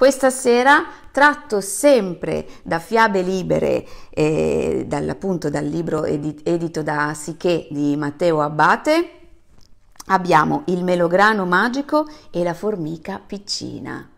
Questa sera tratto sempre da fiabe libere, eh, dal, appunto dal libro edit, edito da Siché di Matteo Abbate, abbiamo Il melograno magico e la formica piccina.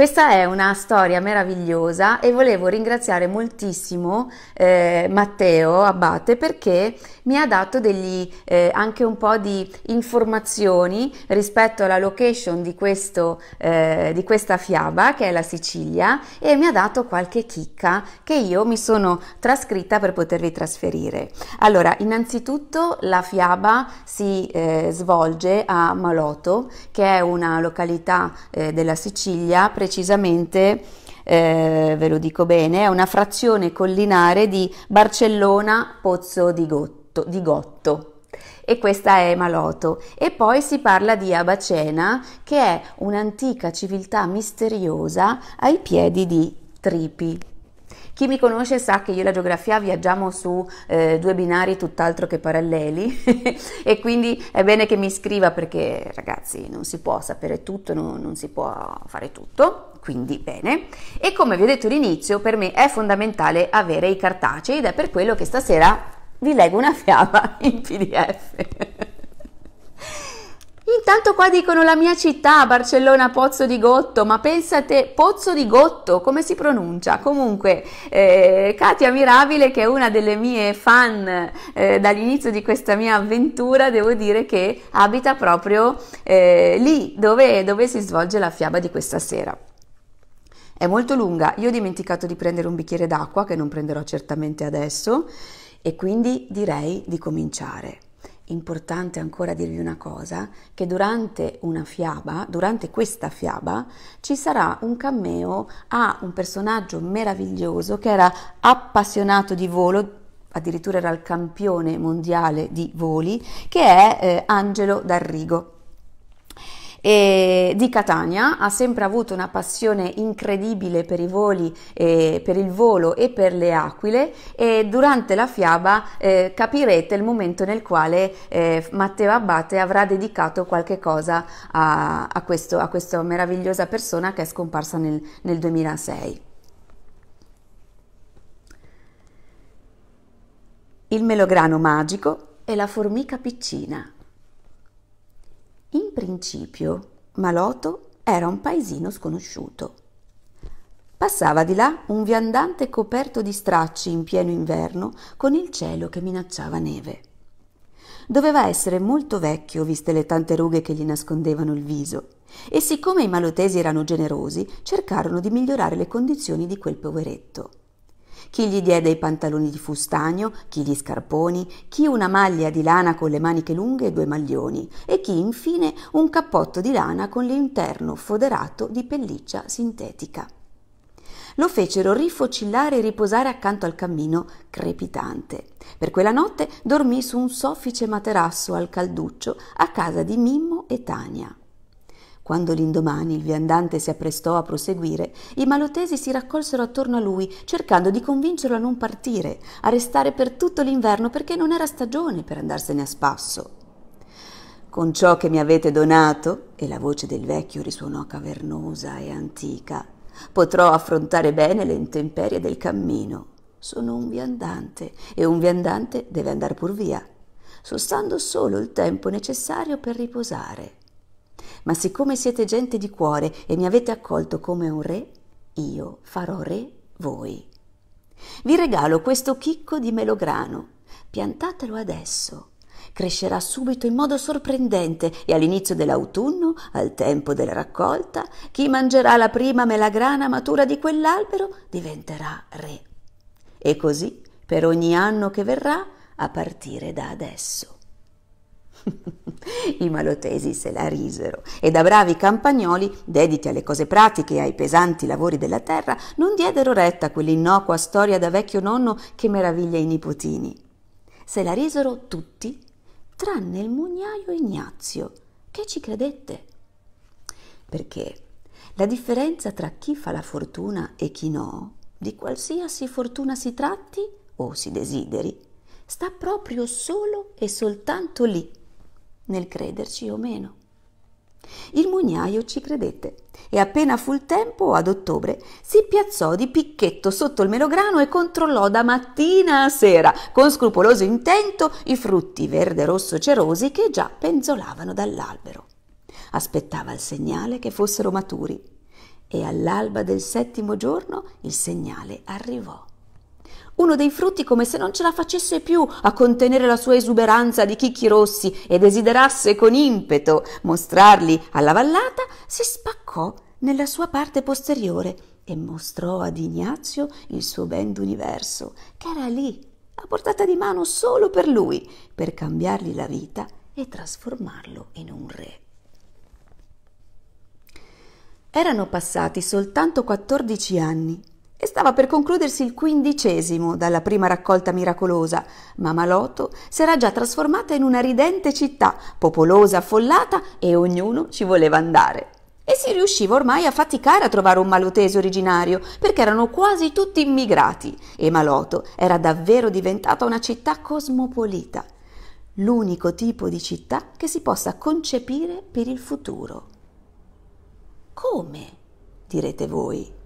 Questa è una storia meravigliosa e volevo ringraziare moltissimo eh, Matteo Abate perché mi ha dato degli, eh, anche un po' di informazioni rispetto alla location di, questo, eh, di questa fiaba che è la Sicilia e mi ha dato qualche chicca che io mi sono trascritta per potervi trasferire. Allora, innanzitutto la fiaba si eh, svolge a Maloto che è una località eh, della Sicilia precisamente, eh, ve lo dico bene, è una frazione collinare di Barcellona Pozzo di, Gotto, di Gotto e questa è Maloto. E poi si parla di Abacena, che è un'antica civiltà misteriosa ai piedi di Tripi. Chi mi conosce sa che io e la geografia viaggiamo su eh, due binari tutt'altro che paralleli e quindi è bene che mi scriva perché ragazzi non si può sapere tutto, non, non si può fare tutto, quindi bene. E come vi ho detto all'inizio, per me è fondamentale avere i cartacei ed è per quello che stasera vi leggo una fiaba in PDF. Intanto qua dicono la mia città, Barcellona Pozzo di Gotto, ma pensate Pozzo di Gotto, come si pronuncia? Comunque, eh, Katia Mirabile, che è una delle mie fan eh, dall'inizio di questa mia avventura, devo dire che abita proprio eh, lì dove, dove si svolge la fiaba di questa sera. È molto lunga, io ho dimenticato di prendere un bicchiere d'acqua che non prenderò certamente adesso e quindi direi di cominciare importante ancora dirvi una cosa, che durante una fiaba, durante questa fiaba, ci sarà un cameo a un personaggio meraviglioso che era appassionato di volo, addirittura era il campione mondiale di voli, che è eh, Angelo D'Arrigo e di Catania, ha sempre avuto una passione incredibile per i voli, eh, per il volo e per le aquile e durante la fiaba eh, capirete il momento nel quale eh, Matteo Abbate avrà dedicato qualche cosa a, a, questo, a questa meravigliosa persona che è scomparsa nel, nel 2006. Il melograno magico e la formica piccina. In principio, Maloto era un paesino sconosciuto. Passava di là un viandante coperto di stracci in pieno inverno con il cielo che minacciava neve. Doveva essere molto vecchio, viste le tante rughe che gli nascondevano il viso, e siccome i malotesi erano generosi, cercarono di migliorare le condizioni di quel poveretto. Chi gli diede i pantaloni di fustagno, chi gli scarponi, chi una maglia di lana con le maniche lunghe e due maglioni, e chi infine un cappotto di lana con l'interno foderato di pelliccia sintetica. Lo fecero rifocillare e riposare accanto al cammino crepitante. Per quella notte dormì su un soffice materasso al calduccio a casa di Mimmo e Tania. Quando l'indomani il viandante si apprestò a proseguire, i malotesi si raccolsero attorno a lui, cercando di convincerlo a non partire, a restare per tutto l'inverno perché non era stagione per andarsene a spasso. Con ciò che mi avete donato, e la voce del vecchio risuonò cavernosa e antica, potrò affrontare bene le intemperie del cammino. Sono un viandante e un viandante deve andar pur via, sostando solo il tempo necessario per riposare ma siccome siete gente di cuore e mi avete accolto come un re, io farò re voi. Vi regalo questo chicco di melograno, piantatelo adesso. Crescerà subito in modo sorprendente e all'inizio dell'autunno, al tempo della raccolta, chi mangerà la prima melagrana matura di quell'albero diventerà re. E così per ogni anno che verrà a partire da adesso. I malotesi se la risero e da bravi campagnoli, dediti alle cose pratiche e ai pesanti lavori della terra, non diedero retta a quell'innocua storia da vecchio nonno che meraviglia i nipotini. Se la risero tutti, tranne il mugnaio Ignazio, che ci credette. Perché la differenza tra chi fa la fortuna e chi no, di qualsiasi fortuna si tratti o si desideri, sta proprio solo e soltanto lì nel crederci o meno. Il mugnaio ci credette e appena fu il tempo, ad ottobre, si piazzò di picchetto sotto il melograno e controllò da mattina a sera, con scrupoloso intento, i frutti verde rosso cerosi che già penzolavano dall'albero. Aspettava il segnale che fossero maturi e all'alba del settimo giorno il segnale arrivò. Uno dei frutti come se non ce la facesse più a contenere la sua esuberanza di chicchi rossi e desiderasse con impeto mostrarli alla vallata, si spaccò nella sua parte posteriore e mostrò ad Ignazio il suo ben d'universo, che era lì, a portata di mano solo per lui, per cambiargli la vita e trasformarlo in un re. Erano passati soltanto 14 anni e stava per concludersi il quindicesimo dalla prima raccolta miracolosa, ma Maloto si era già trasformata in una ridente città, popolosa, affollata e ognuno ci voleva andare. E si riusciva ormai a faticare a trovare un malotese originario, perché erano quasi tutti immigrati, e Maloto era davvero diventata una città cosmopolita, l'unico tipo di città che si possa concepire per il futuro. Come? direte voi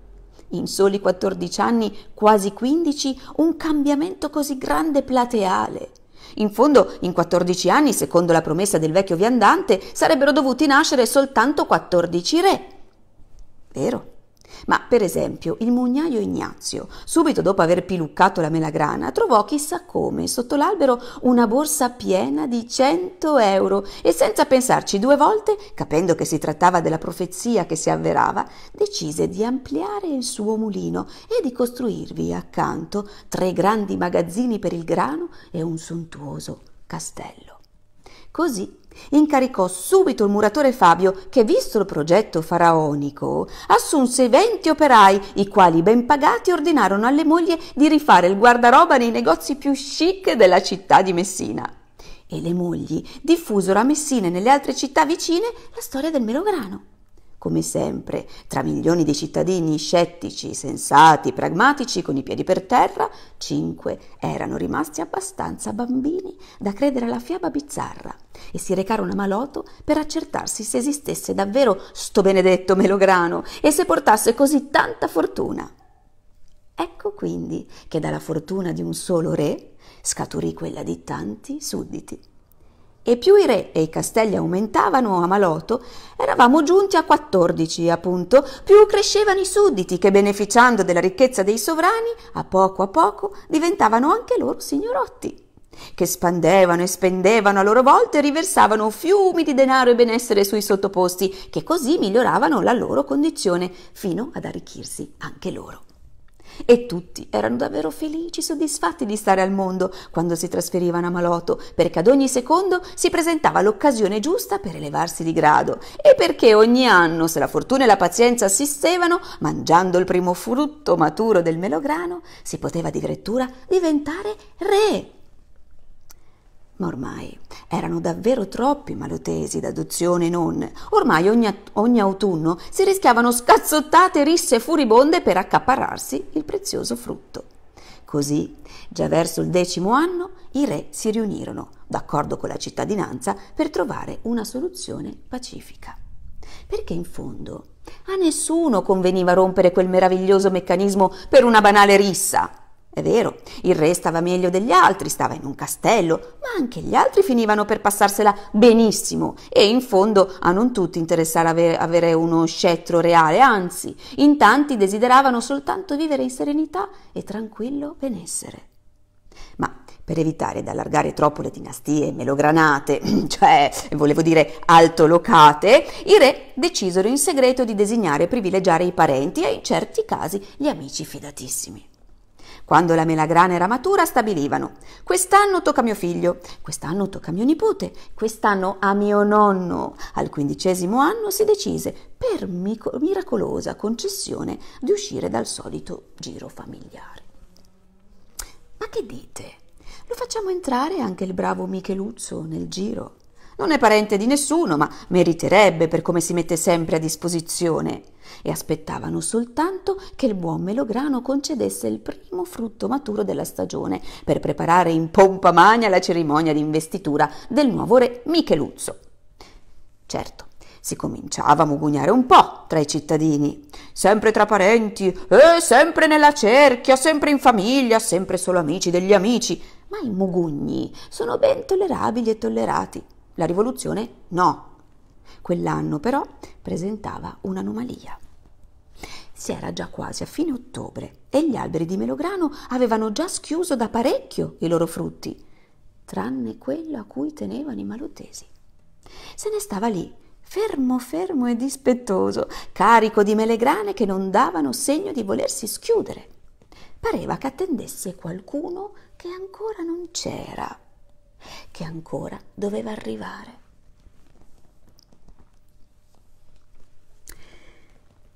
in soli 14 anni, quasi 15, un cambiamento così grande plateale. In fondo, in 14 anni, secondo la promessa del vecchio viandante, sarebbero dovuti nascere soltanto 14 re. Vero? Ma per esempio il mugnaio Ignazio, subito dopo aver piluccato la melagrana, trovò chissà come sotto l'albero una borsa piena di 100 euro e senza pensarci due volte, capendo che si trattava della profezia che si avverava, decise di ampliare il suo mulino e di costruirvi accanto tre grandi magazzini per il grano e un sontuoso castello. Così incaricò subito il muratore Fabio che, visto il progetto faraonico, assunse i venti operai, i quali ben pagati ordinarono alle mogli di rifare il guardaroba nei negozi più chic della città di Messina. E le mogli diffusero a Messina e nelle altre città vicine la storia del melograno come sempre, tra milioni di cittadini scettici, sensati, pragmatici, con i piedi per terra, cinque erano rimasti abbastanza bambini da credere alla fiaba bizzarra e si recarono a Maloto per accertarsi se esistesse davvero sto benedetto melograno e se portasse così tanta fortuna. Ecco quindi che dalla fortuna di un solo re scaturì quella di tanti sudditi e più i re e i castelli aumentavano a Maloto, eravamo giunti a 14, appunto, più crescevano i sudditi che, beneficiando della ricchezza dei sovrani, a poco a poco diventavano anche loro signorotti, che spandevano e spendevano a loro volta e riversavano fiumi di denaro e benessere sui sottoposti, che così miglioravano la loro condizione, fino ad arricchirsi anche loro. E tutti erano davvero felici e soddisfatti di stare al mondo quando si trasferivano a Maloto, perché ad ogni secondo si presentava l'occasione giusta per elevarsi di grado e perché ogni anno, se la fortuna e la pazienza assistevano, mangiando il primo frutto maturo del melograno, si poteva addirittura diventare re. Ma ormai erano davvero troppi malotesi d'adozione e nonne. Ormai ogni, ogni autunno si rischiavano scazzottate risse furibonde per accaparrarsi il prezioso frutto. Così, già verso il decimo anno, i re si riunirono, d'accordo con la cittadinanza, per trovare una soluzione pacifica. Perché in fondo a nessuno conveniva rompere quel meraviglioso meccanismo per una banale rissa. È vero, il re stava meglio degli altri, stava in un castello, ma anche gli altri finivano per passarsela benissimo e in fondo a non tutti interessava avere uno scettro reale, anzi, in tanti desideravano soltanto vivere in serenità e tranquillo benessere. Ma per evitare di allargare troppo le dinastie melogranate, cioè volevo dire altolocate, i re decisero in segreto di designare e privilegiare i parenti e in certi casi gli amici fidatissimi. Quando la melagrana era matura stabilivano quest'anno tocca a mio figlio, quest'anno tocca a mio nipote, quest'anno a mio nonno. Al quindicesimo anno si decise per miracolosa concessione di uscire dal solito giro familiare. Ma che dite? Lo facciamo entrare anche il bravo Micheluzzo nel giro? Non è parente di nessuno, ma meriterebbe per come si mette sempre a disposizione. E aspettavano soltanto che il buon melograno concedesse il primo frutto maturo della stagione per preparare in pompa magna la cerimonia di investitura del nuovo re Micheluzzo. Certo, si cominciava a mugugnare un po' tra i cittadini, sempre tra parenti, e sempre nella cerchia, sempre in famiglia, sempre solo amici degli amici, ma i mugugni sono ben tollerabili e tollerati. La rivoluzione no. Quell'anno però presentava un'anomalia. Si era già quasi a fine ottobre e gli alberi di melograno avevano già schiuso da parecchio i loro frutti, tranne quello a cui tenevano i malutesi. Se ne stava lì, fermo fermo e dispettoso, carico di melegrane che non davano segno di volersi schiudere. Pareva che attendesse qualcuno che ancora non c'era che ancora doveva arrivare.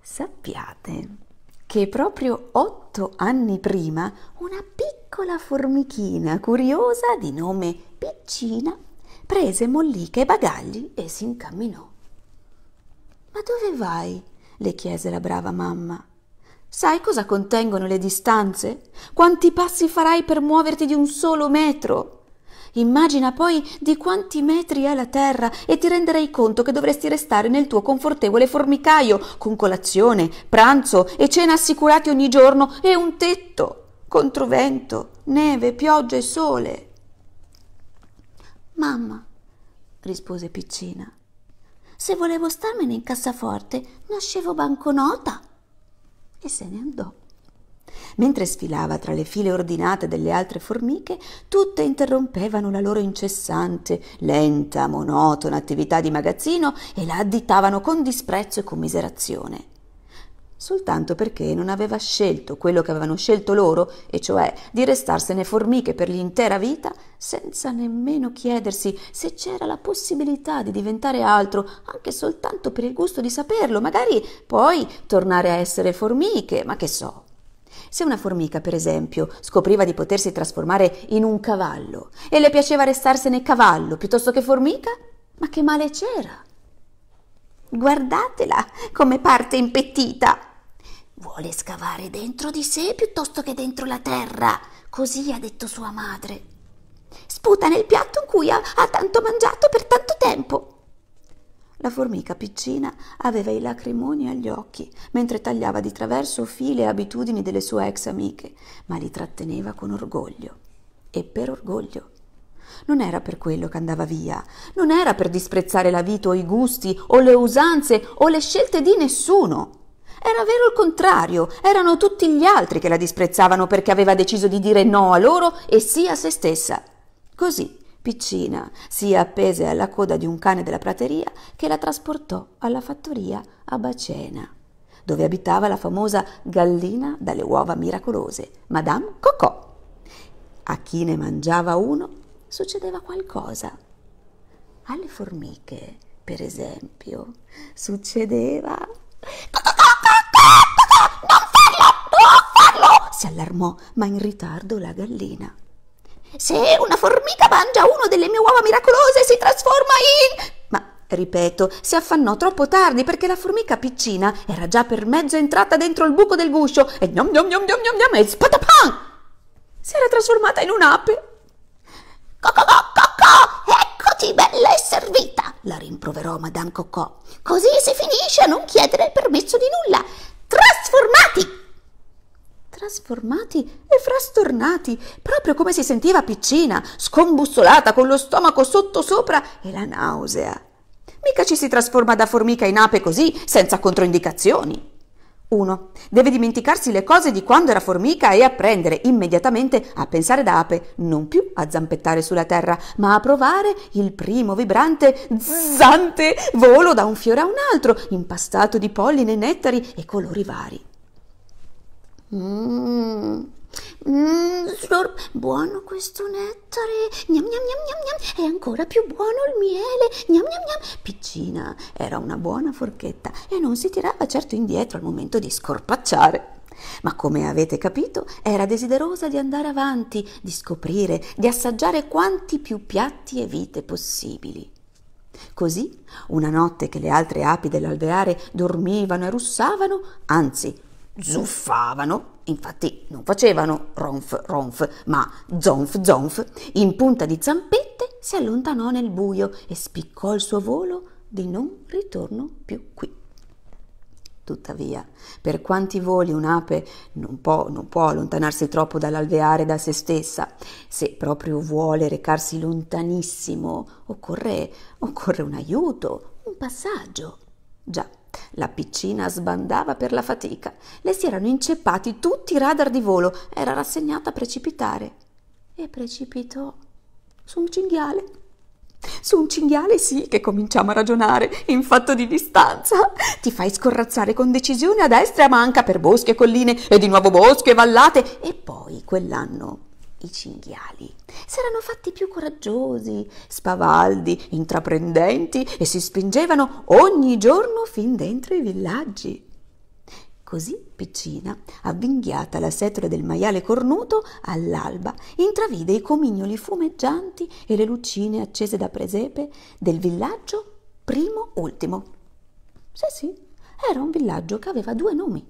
Sappiate che proprio otto anni prima una piccola formichina curiosa di nome Piccina prese molliche e bagagli e si incamminò. Ma dove vai? le chiese la brava mamma. Sai cosa contengono le distanze? Quanti passi farai per muoverti di un solo metro? Immagina poi di quanti metri è la terra e ti renderai conto che dovresti restare nel tuo confortevole formicaio, con colazione, pranzo e cena assicurati ogni giorno e un tetto, contro vento, neve, pioggia e sole. Mamma, rispose Piccina, se volevo starmene in cassaforte, nascevo banconota. E se ne andò. Mentre sfilava tra le file ordinate delle altre formiche, tutte interrompevano la loro incessante, lenta, monotona attività di magazzino e la additavano con disprezzo e commiserazione. Soltanto perché non aveva scelto quello che avevano scelto loro, e cioè di restarsene formiche per l'intera vita, senza nemmeno chiedersi se c'era la possibilità di diventare altro, anche soltanto per il gusto di saperlo, magari poi tornare a essere formiche, ma che so. Se una formica, per esempio, scopriva di potersi trasformare in un cavallo e le piaceva restarsene cavallo piuttosto che formica, ma che male c'era? Guardatela come parte impettita! Vuole scavare dentro di sé piuttosto che dentro la terra, così ha detto sua madre. Sputa nel piatto in cui ha, ha tanto mangiato per tanto tempo. La formica piccina aveva i lacrimoni agli occhi mentre tagliava di traverso file e abitudini delle sue ex amiche, ma li tratteneva con orgoglio. E per orgoglio. Non era per quello che andava via, non era per disprezzare la vita o i gusti o le usanze o le scelte di nessuno. Era vero il contrario, erano tutti gli altri che la disprezzavano perché aveva deciso di dire no a loro e sì a se stessa. Così Piccina si appese alla coda di un cane della prateria che la trasportò alla fattoria a Bacena, dove abitava la famosa gallina dalle uova miracolose, Madame Cocò. A chi ne mangiava uno succedeva qualcosa. Alle formiche, per esempio, succedeva... Non farlo! Non farlo! Si allarmò, ma in ritardo la gallina. Se una formica mangia uno delle mie uova miracolose si trasforma in... Ma, ripeto, si affannò troppo tardi perché la formica piccina era già per mezzo entrata dentro il buco del guscio e gnom gnom gnom gnom gnom gnom e spatapan! Si era trasformata in un'ape. Cococò, cocò, eccoti bella e servita, la rimproverò Madame Cocò. Così si finisce a non chiedere il permesso di nulla. Trasformati! trasformati e frastornati, proprio come si sentiva piccina, scombussolata con lo stomaco sottosopra e la nausea. Mica ci si trasforma da formica in ape così, senza controindicazioni. 1. Deve dimenticarsi le cose di quando era formica e apprendere immediatamente a pensare da ape, non più a zampettare sulla terra, ma a provare il primo vibrante, zzante volo da un fiore a un altro, impastato di polline, nettari e colori vari. Mmm, mm, mm buono questo nettare, gnam, gnam, gnam, gnam, gnam, è ancora più buono il miele, gnam, gnam, gnam. Piccina era una buona forchetta e non si tirava certo indietro al momento di scorpacciare. Ma come avete capito, era desiderosa di andare avanti, di scoprire, di assaggiare quanti più piatti e vite possibili. Così, una notte che le altre api dell'alveare dormivano e russavano, anzi zuffavano, infatti non facevano ronf ronf, ma zonf zonf, in punta di zampette si allontanò nel buio e spiccò il suo volo di non ritorno più qui. Tuttavia, per quanti voli un'ape non può, non può allontanarsi troppo dall'alveare da se stessa, se proprio vuole recarsi lontanissimo, occorre, occorre un aiuto, un passaggio. Già, la piccina sbandava per la fatica. Le si erano inceppati tutti i radar di volo. Era rassegnata a precipitare. E precipitò su un cinghiale. Su un cinghiale sì che cominciamo a ragionare in fatto di distanza. Ti fai scorrazzare con decisione a destra e a manca per boschi e colline e di nuovo boschi e vallate. E poi quell'anno i cinghiali s'erano fatti più coraggiosi, spavaldi, intraprendenti e si spingevano ogni giorno fin dentro i villaggi. Così Piccina, avvinghiata alla setola del maiale cornuto, all'alba intravide i comignoli fumeggianti e le lucine accese da presepe del villaggio primo ultimo. Sì, sì, era un villaggio che aveva due nomi,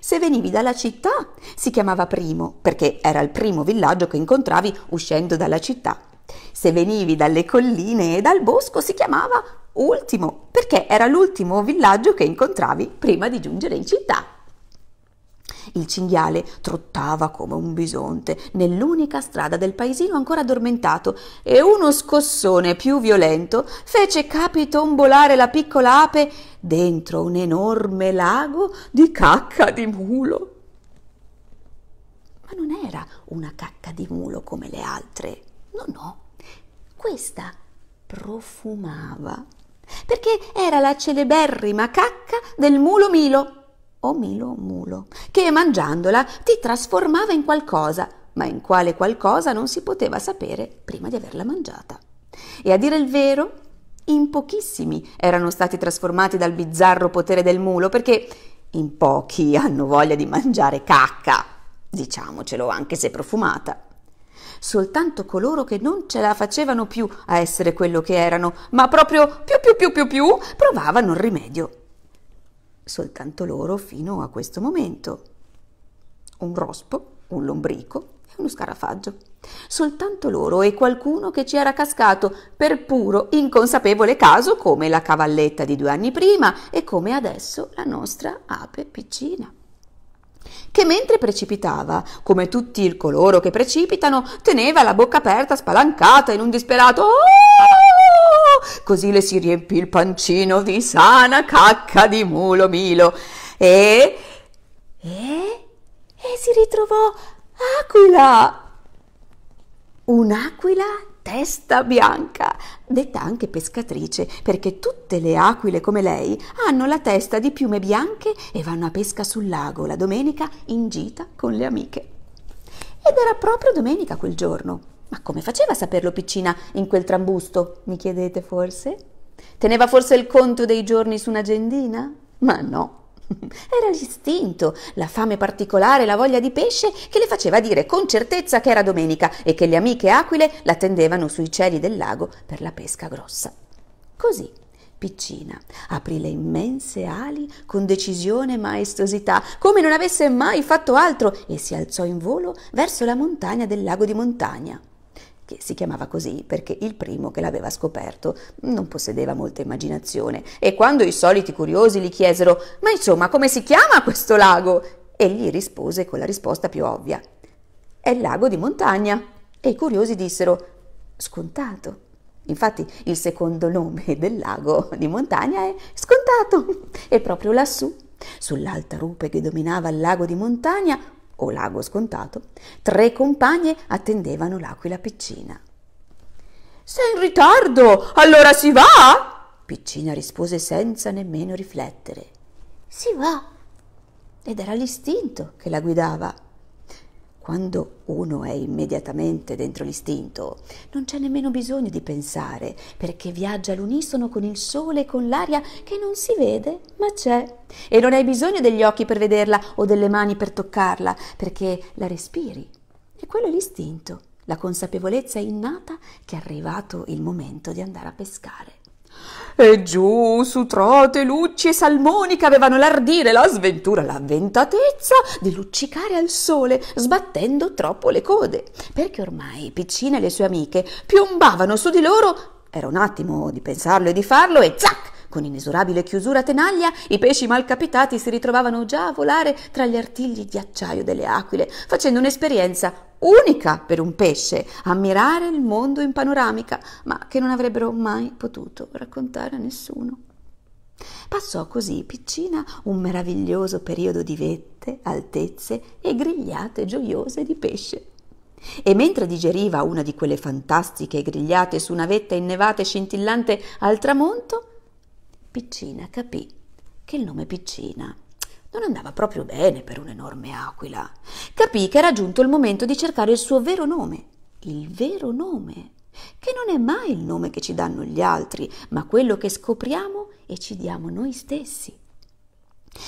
se venivi dalla città si chiamava Primo, perché era il primo villaggio che incontravi uscendo dalla città. Se venivi dalle colline e dal bosco si chiamava Ultimo, perché era l'ultimo villaggio che incontravi prima di giungere in città. Il cinghiale trottava come un bisonte nell'unica strada del paesino ancora addormentato e uno scossone più violento fece capitombolare la piccola ape dentro un enorme lago di cacca di mulo. Ma non era una cacca di mulo come le altre, no, no, questa profumava, perché era la celeberrima cacca del mulo Milo o Milo Mulo, che mangiandola ti trasformava in qualcosa, ma in quale qualcosa non si poteva sapere prima di averla mangiata. E a dire il vero, in pochissimi erano stati trasformati dal bizzarro potere del mulo, perché in pochi hanno voglia di mangiare cacca, diciamocelo anche se profumata. Soltanto coloro che non ce la facevano più a essere quello che erano, ma proprio più più più più più provavano il rimedio. Soltanto loro fino a questo momento. Un rospo, un lombrico e uno scarafaggio. Soltanto loro e qualcuno che ci era cascato per puro inconsapevole caso come la cavalletta di due anni prima e come adesso la nostra ape piccina che mentre precipitava, come tutti coloro che precipitano, teneva la bocca aperta spalancata in un disperato oh! Così le si riempì il pancino di sana cacca di mulo milo e e e si ritrovò aquila Un'aquila testa bianca, detta anche pescatrice, perché tutte le aquile come lei hanno la testa di piume bianche e vanno a pesca sul lago la domenica in gita con le amiche. Ed era proprio domenica quel giorno. Ma come faceva a saperlo Piccina in quel trambusto? Mi chiedete forse? Teneva forse il conto dei giorni su un'agendina? Ma no, Era l'istinto, la fame particolare, la voglia di pesce che le faceva dire con certezza che era domenica e che le amiche aquile l'attendevano sui cieli del lago per la pesca grossa. Così piccina, aprì le immense ali con decisione e maestosità, come non avesse mai fatto altro, e si alzò in volo verso la montagna del lago di montagna che si chiamava così perché il primo che l'aveva scoperto non possedeva molta immaginazione e quando i soliti curiosi gli chiesero ma insomma come si chiama questo lago? Egli rispose con la risposta più ovvia è il lago di montagna e i curiosi dissero scontato. Infatti il secondo nome del lago di montagna è scontato e proprio lassù, sull'alta rupe che dominava il lago di montagna, o lago scontato, tre compagne attendevano l'aquila piccina. Sei in ritardo, allora si va? Piccina rispose senza nemmeno riflettere. Si va. Ed era l'istinto che la guidava. Quando uno è immediatamente dentro l'istinto, non c'è nemmeno bisogno di pensare, perché viaggia all'unisono con il sole e con l'aria che non si vede, ma c'è. E non hai bisogno degli occhi per vederla o delle mani per toccarla, perché la respiri. E quello è l'istinto, la consapevolezza innata che è arrivato il momento di andare a pescare e giù su trote, lucci e salmoni che avevano l'ardire, la sventura, l'avventatezza di luccicare al sole, sbattendo troppo le code, perché ormai Piccina e le sue amiche piombavano su di loro, era un attimo di pensarlo e di farlo, e zac! Con inesorabile chiusura tenaglia, i pesci malcapitati si ritrovavano già a volare tra gli artigli di acciaio delle aquile, facendo un'esperienza unica per un pesce, ammirare il mondo in panoramica, ma che non avrebbero mai potuto raccontare a nessuno. Passò così piccina un meraviglioso periodo di vette, altezze e grigliate gioiose di pesce. E mentre digeriva una di quelle fantastiche grigliate su una vetta innevata e scintillante al tramonto, Piccina capì che il nome Piccina non andava proprio bene per un'enorme aquila. Capì che era giunto il momento di cercare il suo vero nome, il vero nome, che non è mai il nome che ci danno gli altri, ma quello che scopriamo e ci diamo noi stessi.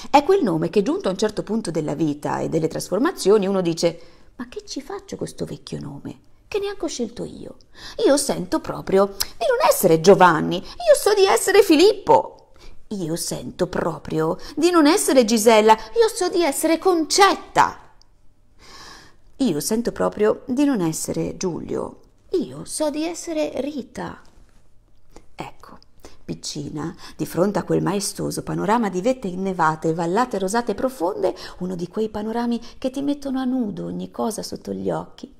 È quel nome che giunto a un certo punto della vita e delle trasformazioni uno dice ma che ci faccio questo vecchio nome? che neanche ho scelto io. Io sento proprio di non essere Giovanni, io so di essere Filippo. Io sento proprio di non essere Gisella, io so di essere Concetta. Io sento proprio di non essere Giulio, io so di essere Rita. Ecco, piccina, di fronte a quel maestoso panorama di vette innevate, vallate rosate profonde, uno di quei panorami che ti mettono a nudo ogni cosa sotto gli occhi,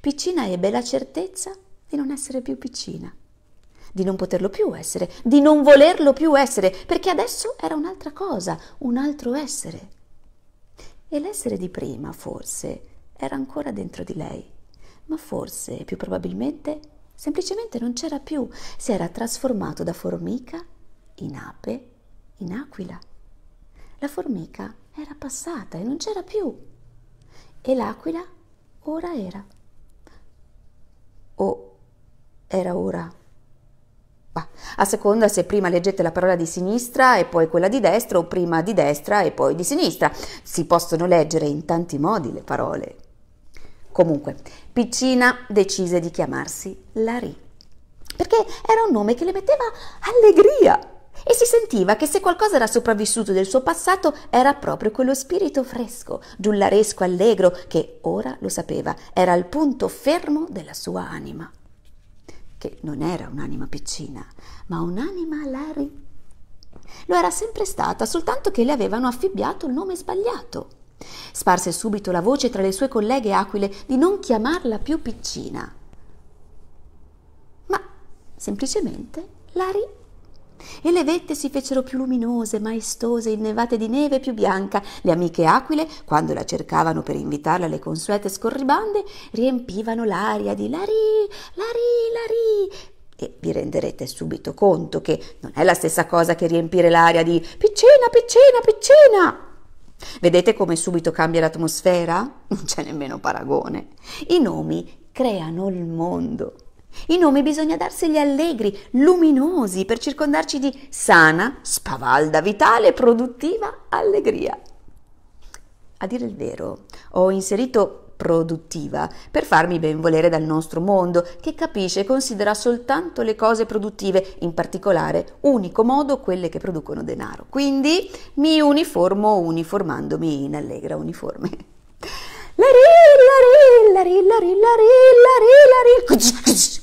Piccina ebbe la certezza di non essere più piccina, di non poterlo più essere, di non volerlo più essere, perché adesso era un'altra cosa, un altro essere. E l'essere di prima, forse, era ancora dentro di lei, ma forse, più probabilmente, semplicemente non c'era più, si era trasformato da formica in ape, in aquila. La formica era passata e non c'era più, e l'aquila ora era o era ora? Bah, a seconda se prima leggete la parola di sinistra e poi quella di destra o prima di destra e poi di sinistra. Si possono leggere in tanti modi le parole. Comunque, Piccina decise di chiamarsi Larry, perché era un nome che le metteva allegria e si sentiva che se qualcosa era sopravvissuto del suo passato era proprio quello spirito fresco, giullaresco, allegro, che ora lo sapeva, era il punto fermo della sua anima, che non era un'anima piccina, ma un'anima Larry. Lo era sempre stata, soltanto che le avevano affibbiato il nome sbagliato. Sparse subito la voce tra le sue colleghe aquile di non chiamarla più piccina, ma semplicemente Larry e le vette si fecero più luminose, maestose, innevate di neve più bianca. Le amiche aquile, quando la cercavano per invitarla alle consuete scorribande, riempivano l'aria di Lari, Lari, Lari. E vi renderete subito conto che non è la stessa cosa che riempire l'aria di piccina, piccina, piccina. Vedete come subito cambia l'atmosfera? Non c'è nemmeno paragone. I nomi creano il mondo. I nomi bisogna darseli allegri, luminosi, per circondarci di sana, spavalda, vitale, produttiva allegria. A dire il vero, ho inserito produttiva per farmi ben volere dal nostro mondo, che capisce e considera soltanto le cose produttive, in particolare unico modo quelle che producono denaro. Quindi mi uniformo uniformandomi in allegra uniforme. La rilla, rilla, rilla, rilla, rilla, rilla, rilla, rilla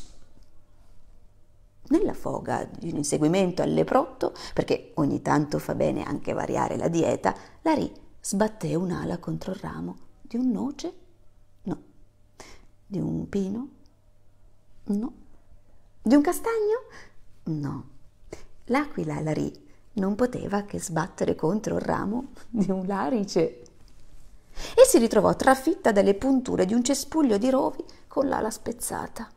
nella foga di un inseguimento al leprotto, perché ogni tanto fa bene anche variare la dieta, la Ri sbatté un'ala contro il ramo di un noce? No. Di un pino? No. Di un castagno? No. L'aquila la Ri non poteva che sbattere contro il ramo di un larice e si ritrovò trafitta dalle punture di un cespuglio di rovi con l'ala spezzata.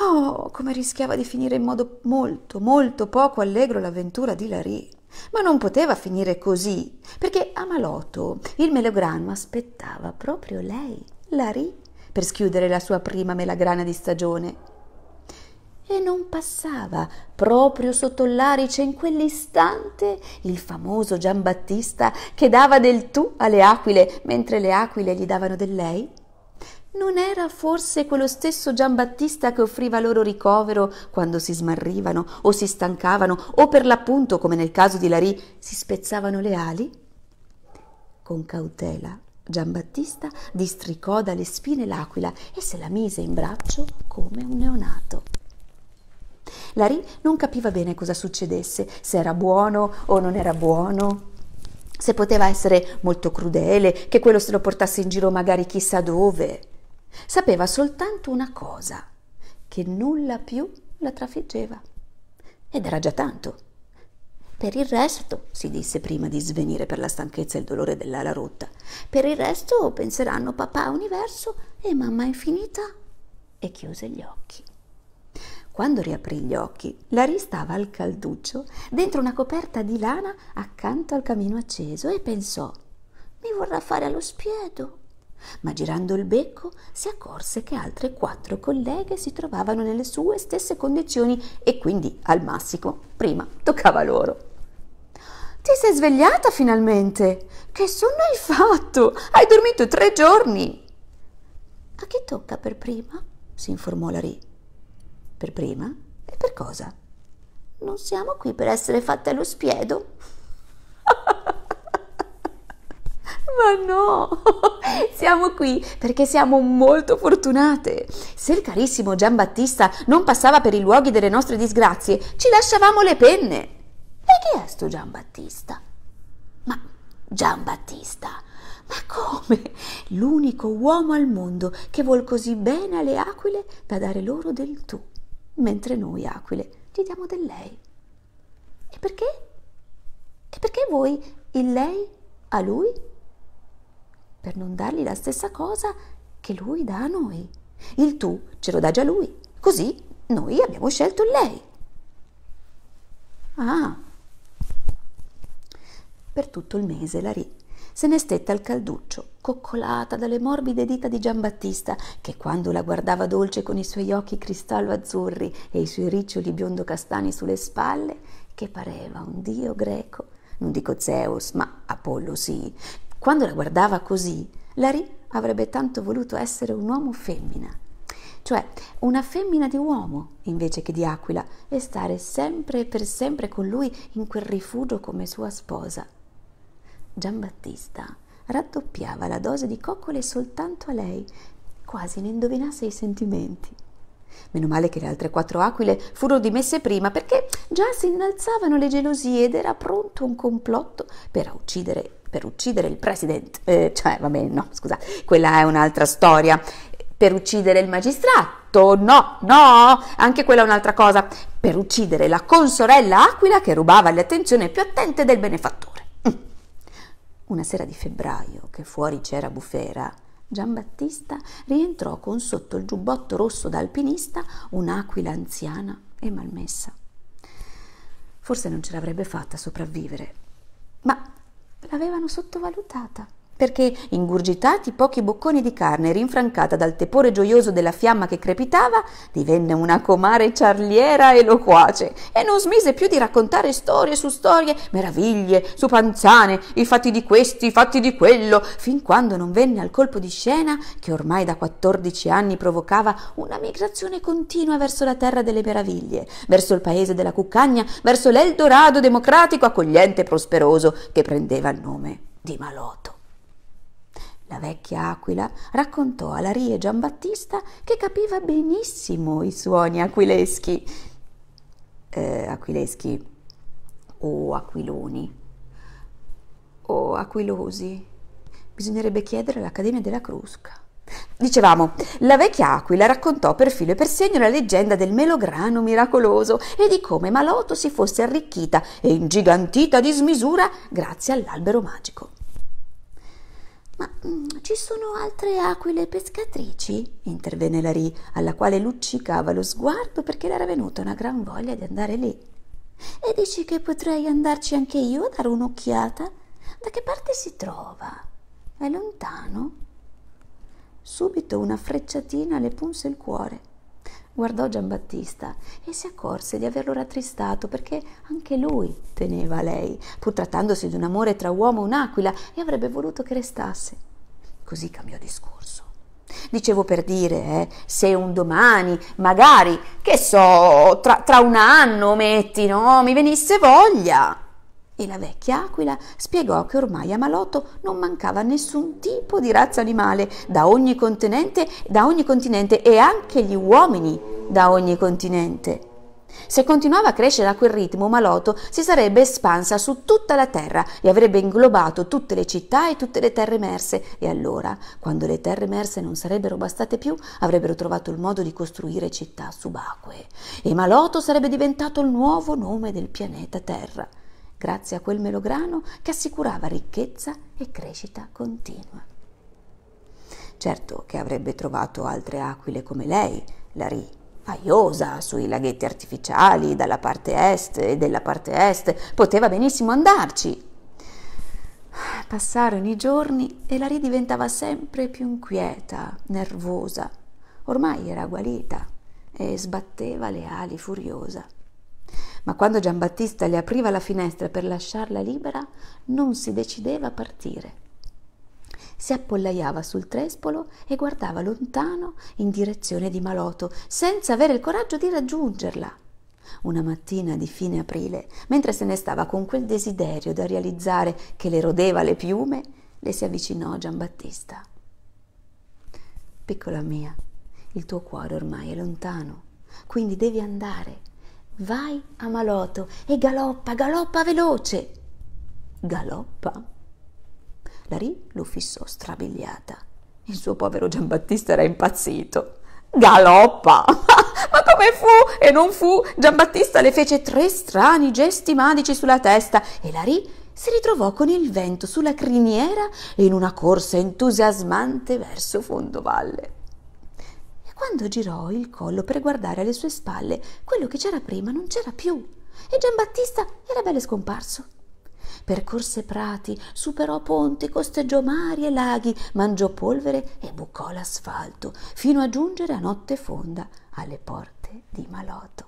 Oh, come rischiava di finire in modo molto, molto poco allegro l'avventura di Larry. Ma non poteva finire così, perché a Maloto il melograno aspettava proprio lei, Larry, per schiudere la sua prima melagrana di stagione. E non passava proprio sotto l'arice in quell'istante il famoso Giambattista che dava del tu alle aquile mentre le aquile gli davano del lei? Non era forse quello stesso Giambattista che offriva loro ricovero quando si smarrivano o si stancavano o per l'appunto, come nel caso di Larì, si spezzavano le ali? Con cautela Giambattista districò dalle spine l'aquila e se la mise in braccio come un neonato. Larì non capiva bene cosa succedesse, se era buono o non era buono, se poteva essere molto crudele, che quello se lo portasse in giro magari chissà dove. Sapeva soltanto una cosa, che nulla più la trafiggeva. Ed era già tanto. Per il resto, si disse prima di svenire per la stanchezza e il dolore dell'ala rotta, per il resto penseranno papà universo e mamma infinita. E chiuse gli occhi. Quando riaprì gli occhi, Larry stava al calduccio, dentro una coperta di lana accanto al camino acceso, e pensò: Mi vorrà fare allo spiedo ma girando il becco si accorse che altre quattro colleghe si trovavano nelle sue stesse condizioni e quindi al massimo prima toccava loro. Ti sei svegliata finalmente? Che sonno hai fatto? Hai dormito tre giorni! A chi tocca per prima? si informò la Per prima? E per cosa? Non siamo qui per essere fatte allo spiedo. Ma no, siamo qui perché siamo molto fortunate. Se il carissimo Giambattista non passava per i luoghi delle nostre disgrazie, ci lasciavamo le penne. E chi è sto Giambattista? Ma Giambattista, ma come? L'unico uomo al mondo che vuol così bene alle aquile da dare loro del tu, mentre noi aquile gli diamo del lei. E perché? E perché voi il lei a lui per non dargli la stessa cosa che lui dà a noi. Il tu ce lo dà già lui, così noi abbiamo scelto lei. Ah! Per tutto il mese la Rì se ne stette al calduccio, coccolata dalle morbide dita di Giambattista, che quando la guardava dolce con i suoi occhi cristallo azzurri e i suoi riccioli biondo castani sulle spalle, che pareva un dio greco, non dico Zeus, ma Apollo sì, quando la guardava così, Larry avrebbe tanto voluto essere un uomo femmina, cioè una femmina di uomo invece che di aquila, e stare sempre e per sempre con lui in quel rifugio come sua sposa. Giambattista raddoppiava la dose di coccole soltanto a lei, quasi ne indovinasse i sentimenti. Meno male che le altre quattro aquile furono dimesse prima, perché già si innalzavano le gelosie ed era pronto un complotto per uccidere per uccidere il presidente, eh, cioè va bene, no, scusa, quella è un'altra storia, per uccidere il magistrato, no, no, anche quella è un'altra cosa, per uccidere la consorella Aquila che rubava le attenzioni più attente del benefattore. Mm. Una sera di febbraio, che fuori c'era bufera, Giambattista rientrò con sotto il giubbotto rosso da alpinista un'aquila anziana e malmessa. Forse non ce l'avrebbe fatta a sopravvivere, ma l'avevano sottovalutata perché, ingurgitati pochi bocconi di carne, rinfrancata dal tepore gioioso della fiamma che crepitava, divenne una comare ciarliera e loquace e non smise più di raccontare storie su storie, meraviglie su panzane, i fatti di questi, i fatti di quello, fin quando non venne al colpo di scena che ormai da 14 anni provocava una migrazione continua verso la terra delle meraviglie, verso il paese della cuccagna, verso l'Eldorado democratico accogliente e prosperoso che prendeva il nome di Maloto. La vecchia aquila raccontò a Larie e Giambattista che capiva benissimo i suoni aquileschi. Eh, aquileschi o aquiloni o aquilosi. Bisognerebbe chiedere all'Accademia della Crusca. Dicevamo, la vecchia aquila raccontò per filo e per segno la leggenda del melograno miracoloso e di come Maloto si fosse arricchita e ingigantita di smisura grazie all'albero magico. Ma mm, ci sono altre aquile pescatrici? intervenne la Rì, alla quale luccicava lo sguardo perché le era venuta una gran voglia di andare lì. E dici che potrei andarci anche io a dare un'occhiata? Da che parte si trova? È lontano? Subito una frecciatina le punse il cuore guardò Giambattista e si accorse di averlo rattristato perché anche lui teneva a lei, pur trattandosi di un amore tra uomo e un'aquila, e avrebbe voluto che restasse. Così cambiò discorso. Dicevo per dire, eh, se un domani, magari, che so, tra, tra un anno, metti, no, mi venisse voglia e la vecchia aquila spiegò che ormai a Malotto non mancava nessun tipo di razza animale da ogni continente, da ogni continente e anche gli uomini da ogni continente. Se continuava a crescere a quel ritmo, Maloto si sarebbe espansa su tutta la terra e avrebbe inglobato tutte le città e tutte le terre emerse. E allora, quando le terre emerse non sarebbero bastate più, avrebbero trovato il modo di costruire città subacquee. E Maloto sarebbe diventato il nuovo nome del pianeta Terra grazie a quel melograno che assicurava ricchezza e crescita continua. Certo che avrebbe trovato altre aquile come lei, la Ri, paiosa sui laghetti artificiali dalla parte est e della parte est, poteva benissimo andarci. Passarono i giorni e la Ri diventava sempre più inquieta, nervosa. Ormai era guarita e sbatteva le ali furiosa ma quando Giambattista le apriva la finestra per lasciarla libera, non si decideva a partire. Si appollaiava sul trespolo e guardava lontano in direzione di Maloto, senza avere il coraggio di raggiungerla. Una mattina di fine aprile, mentre se ne stava con quel desiderio da realizzare che le rodeva le piume, le si avvicinò Giambattista. Piccola mia, il tuo cuore ormai è lontano, quindi devi andare, Vai a Maloto e galoppa, galoppa veloce. Galoppa? Larì lo fissò strabiliata. Il suo povero Giambattista era impazzito. Galoppa! Ma come fu e non fu? Giambattista le fece tre strani gesti magici sulla testa e Larì si ritrovò con il vento sulla criniera in una corsa entusiasmante verso Fondovalle. Quando girò il collo per guardare alle sue spalle, quello che c'era prima non c'era più e Giambattista era bello scomparso. Percorse prati, superò ponti, costeggiò mari e laghi, mangiò polvere e bucò l'asfalto, fino a giungere a notte fonda alle porte di Maloto.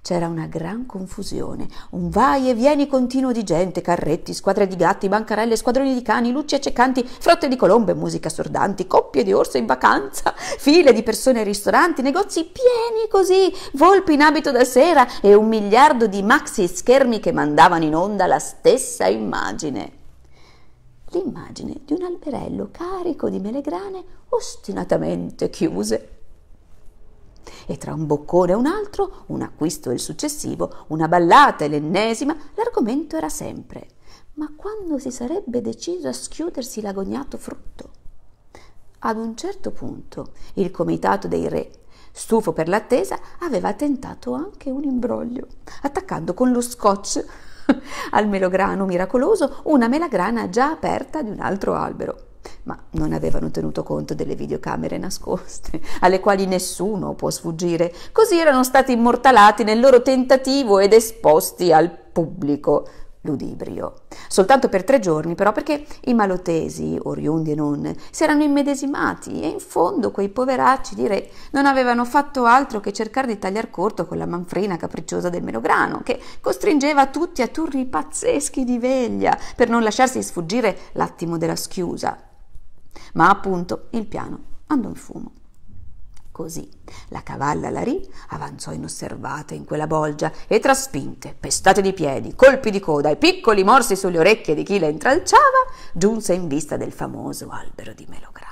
C'era una gran confusione, un vai e vieni continuo di gente, carretti, squadre di gatti, bancarelle, squadroni di cani, luci accecanti, frotte di colombe, musica assordanti, coppie di orso in vacanza, file di persone ai ristoranti, negozi pieni così, volpi in abito da sera e un miliardo di maxi schermi che mandavano in onda la stessa immagine l'immagine di un alberello carico di melegrane ostinatamente chiuse e tra un boccone e un altro, un acquisto e il successivo, una ballata e l'ennesima, l'argomento era sempre. Ma quando si sarebbe deciso a schiudersi l'agognato frutto? Ad un certo punto il comitato dei re, stufo per l'attesa, aveva tentato anche un imbroglio, attaccando con lo scotch al melograno miracoloso una melagrana già aperta di un altro albero ma non avevano tenuto conto delle videocamere nascoste, alle quali nessuno può sfuggire. Così erano stati immortalati nel loro tentativo ed esposti al pubblico ludibrio. Soltanto per tre giorni, però, perché i malotesi, oriundi e non, si erano immedesimati e in fondo quei poveracci di re non avevano fatto altro che cercare di tagliar corto con la manfrina capricciosa del melograno, che costringeva tutti a turni pazzeschi di veglia per non lasciarsi sfuggire l'attimo della schiusa. Ma appunto il piano andò in fumo. Così la cavalla Larì avanzò inosservata in quella bolgia e tra spinte, pestate di piedi, colpi di coda e piccoli morsi sulle orecchie di chi la intralciava, giunse in vista del famoso albero di melograno.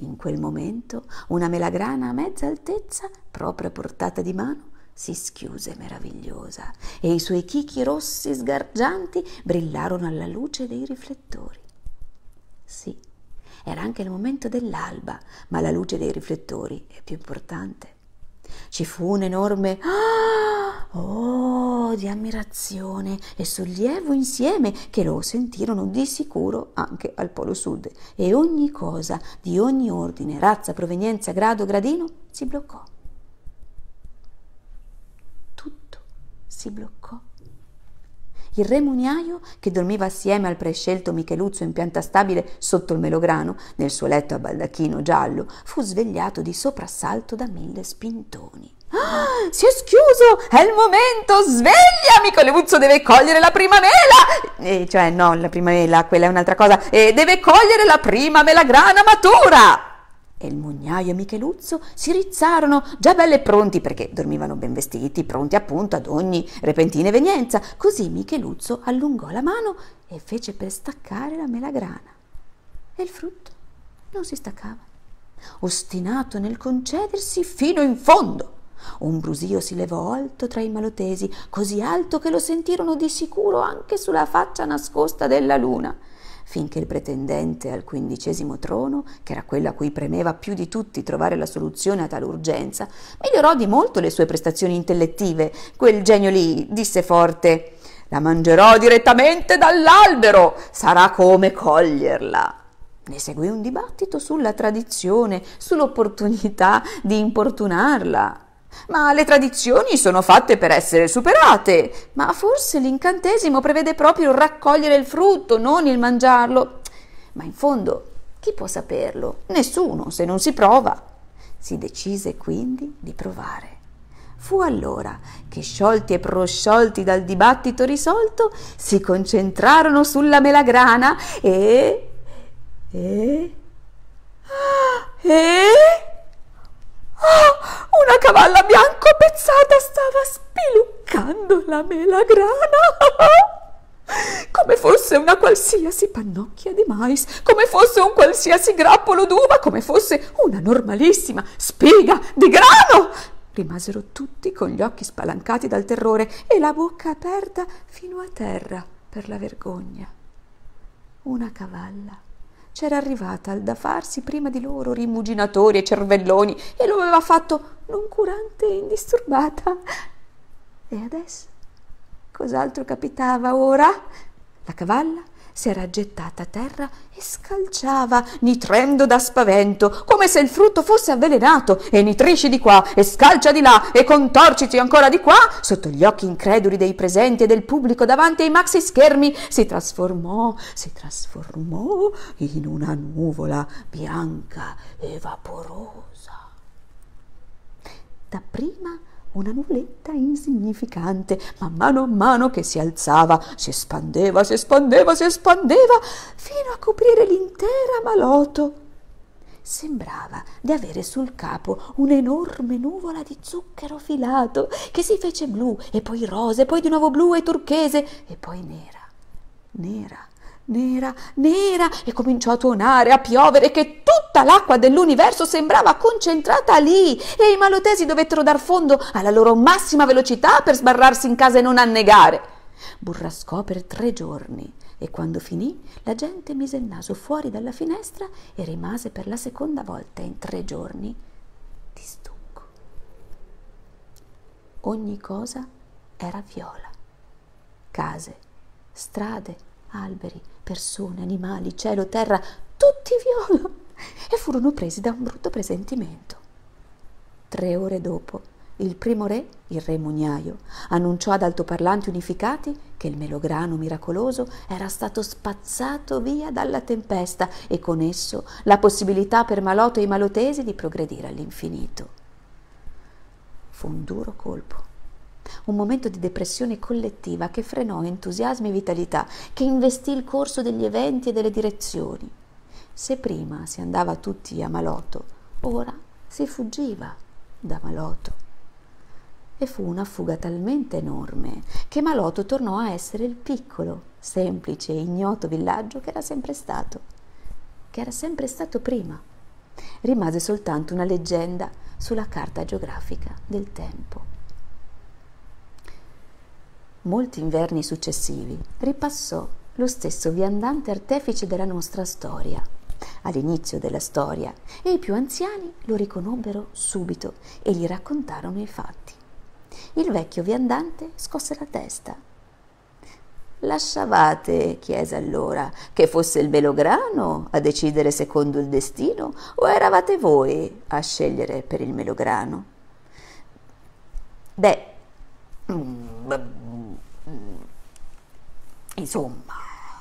In quel momento una melagrana a mezza altezza, proprio a portata di mano, si schiuse meravigliosa e i suoi chichi rossi sgargianti brillarono alla luce dei riflettori. Sì, era anche il momento dell'alba, ma la luce dei riflettori è più importante. Ci fu un enorme ah! oh di ammirazione e sollievo insieme che lo sentirono di sicuro anche al Polo Sud e ogni cosa di ogni ordine, razza, provenienza, grado, gradino si bloccò. Tutto si bloccò il re Muniaio, che dormiva assieme al prescelto Micheluzzo in pianta stabile sotto il melograno, nel suo letto a baldacchino giallo, fu svegliato di soprassalto da mille spintoni. Ah, si è schiuso! È il momento! Sveglia! Micheluzzo deve cogliere la prima mela! E cioè, no, la prima mela, quella è un'altra cosa. E deve cogliere la prima melagrana matura! E il mugnaio e Micheluzzo si rizzarono, già belle e pronti, perché dormivano ben vestiti, pronti appunto ad ogni repentina evenienza. Così Micheluzzo allungò la mano e fece per staccare la melagrana. E il frutto non si staccava, ostinato nel concedersi fino in fondo. Un brusio si levò alto tra i malotesi, così alto che lo sentirono di sicuro anche sulla faccia nascosta della luna finché il pretendente al quindicesimo trono, che era quello a cui premeva più di tutti trovare la soluzione a tale urgenza, migliorò di molto le sue prestazioni intellettive. Quel genio lì disse forte La mangerò direttamente dall'albero, sarà come coglierla. Ne seguì un dibattito sulla tradizione, sull'opportunità di importunarla, ma le tradizioni sono fatte per essere superate. Ma forse l'incantesimo prevede proprio raccogliere il frutto, non il mangiarlo. Ma in fondo, chi può saperlo? Nessuno, se non si prova. Si decise quindi di provare. Fu allora che, sciolti e prosciolti dal dibattito risolto, si concentrarono sulla melagrana e... e... Ah, e... Oh, una cavalla bianco pezzata stava spiluccando la melagrana! come fosse una qualsiasi pannocchia di mais, come fosse un qualsiasi grappolo d'uva, come fosse una normalissima spiga di grano. Rimasero tutti con gli occhi spalancati dal terrore e la bocca aperta fino a terra per la vergogna. Una cavalla c'era arrivata al da farsi prima di loro rimuginatori e cervelloni e lo aveva fatto noncurante e indisturbata. E adesso? Cos'altro capitava ora? La cavalla si era gettata a terra e scalciava, nitrendo da spavento, come se il frutto fosse avvelenato, e nitrisci di qua, e scalcia di là, e contorciti ancora di qua, sotto gli occhi increduli dei presenti e del pubblico davanti ai maxi schermi, si trasformò, si trasformò in una nuvola bianca e vaporosa. Dapprima una nuvoletta insignificante, Man mano a mano che si alzava, si espandeva, si espandeva, si espandeva, fino a coprire l'intera maloto. Sembrava di avere sul capo un'enorme nuvola di zucchero filato che si fece blu e poi rosa e poi di nuovo blu e turchese e poi nera, nera nera, nera e cominciò a tuonare, a piovere, che tutta l'acqua dell'universo sembrava concentrata lì e i malotesi dovettero dar fondo alla loro massima velocità per sbarrarsi in casa e non annegare. Burrascò per tre giorni e quando finì la gente mise il naso fuori dalla finestra e rimase per la seconda volta in tre giorni di stucco. Ogni cosa era viola. Case, strade, alberi, persone, animali, cielo, terra, tutti viola, e furono presi da un brutto presentimento. Tre ore dopo, il primo re, il re Mugnaio, annunciò ad altoparlanti unificati che il melograno miracoloso era stato spazzato via dalla tempesta e con esso la possibilità per Maloto e i malotesi di progredire all'infinito. Fu un duro colpo un momento di depressione collettiva che frenò entusiasmi e vitalità, che investì il corso degli eventi e delle direzioni. Se prima si andava tutti a Maloto, ora si fuggiva da Maloto. E fu una fuga talmente enorme che Maloto tornò a essere il piccolo, semplice e ignoto villaggio che era sempre stato, che era sempre stato prima. Rimase soltanto una leggenda sulla carta geografica del tempo molti inverni successivi, ripassò lo stesso viandante artefice della nostra storia, all'inizio della storia, e i più anziani lo riconobbero subito e gli raccontarono i fatti. Il vecchio viandante scosse la testa. Lasciavate, chiese allora, che fosse il melograno a decidere secondo il destino o eravate voi a scegliere per il melograno? Beh, insomma,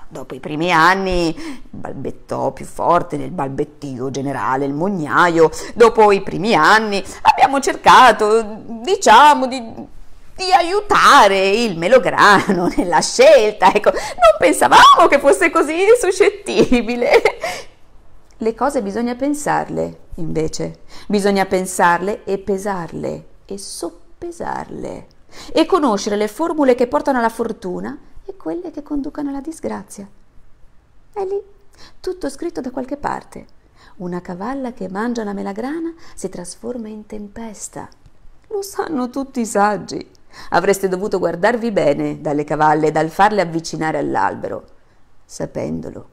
dopo i primi anni balbettò più forte nel balbettio generale, il mugnaio, dopo i primi anni abbiamo cercato, diciamo, di di aiutare il melograno nella scelta. Ecco, non pensavamo che fosse così suscettibile. Le cose bisogna pensarle, invece. Bisogna pensarle e pesarle e soppesarle e conoscere le formule che portano alla fortuna e quelle che conducono alla disgrazia. È lì, tutto scritto da qualche parte. Una cavalla che mangia la melagrana si trasforma in tempesta. Lo sanno tutti i saggi. Avreste dovuto guardarvi bene dalle cavalle e dal farle avvicinare all'albero. Sapendolo,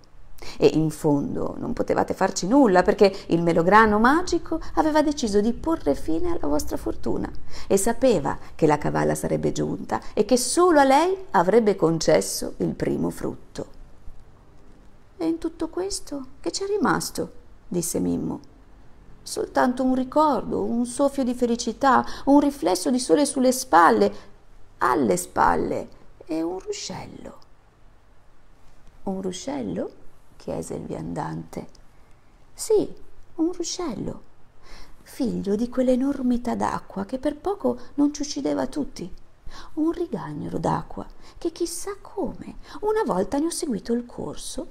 e in fondo non potevate farci nulla perché il melograno magico aveva deciso di porre fine alla vostra fortuna e sapeva che la cavalla sarebbe giunta e che solo a lei avrebbe concesso il primo frutto. E in tutto questo che c'è rimasto? disse Mimmo. Soltanto un ricordo, un soffio di felicità, un riflesso di sole sulle spalle, alle spalle e un ruscello. Un ruscello? chiese il viandante. Sì, un ruscello, figlio di quell'enormità d'acqua che per poco non ci uccideva tutti. Un rigagnolo d'acqua che chissà come, una volta ne ho seguito il corso,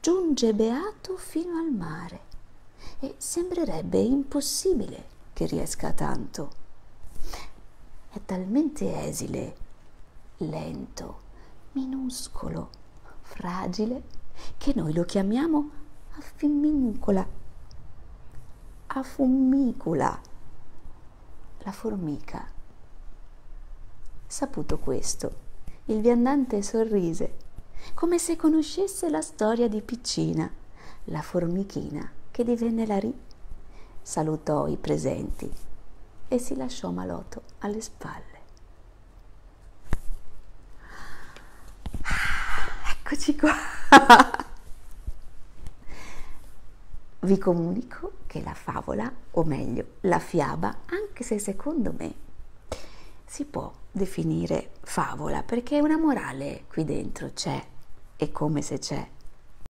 giunge beato fino al mare e sembrerebbe impossibile che riesca tanto. È talmente esile, lento, minuscolo, fragile che noi lo chiamiamo affimmincola, afummicola, la formica. Saputo questo, il viandante sorrise, come se conoscesse la storia di Piccina, la formichina che divenne la ricca salutò i presenti e si lasciò malotto alle spalle. Ah, eccoci qua! Vi comunico che la favola, o meglio la fiaba, anche se secondo me si può definire favola perché una morale qui dentro c'è, e come se c'è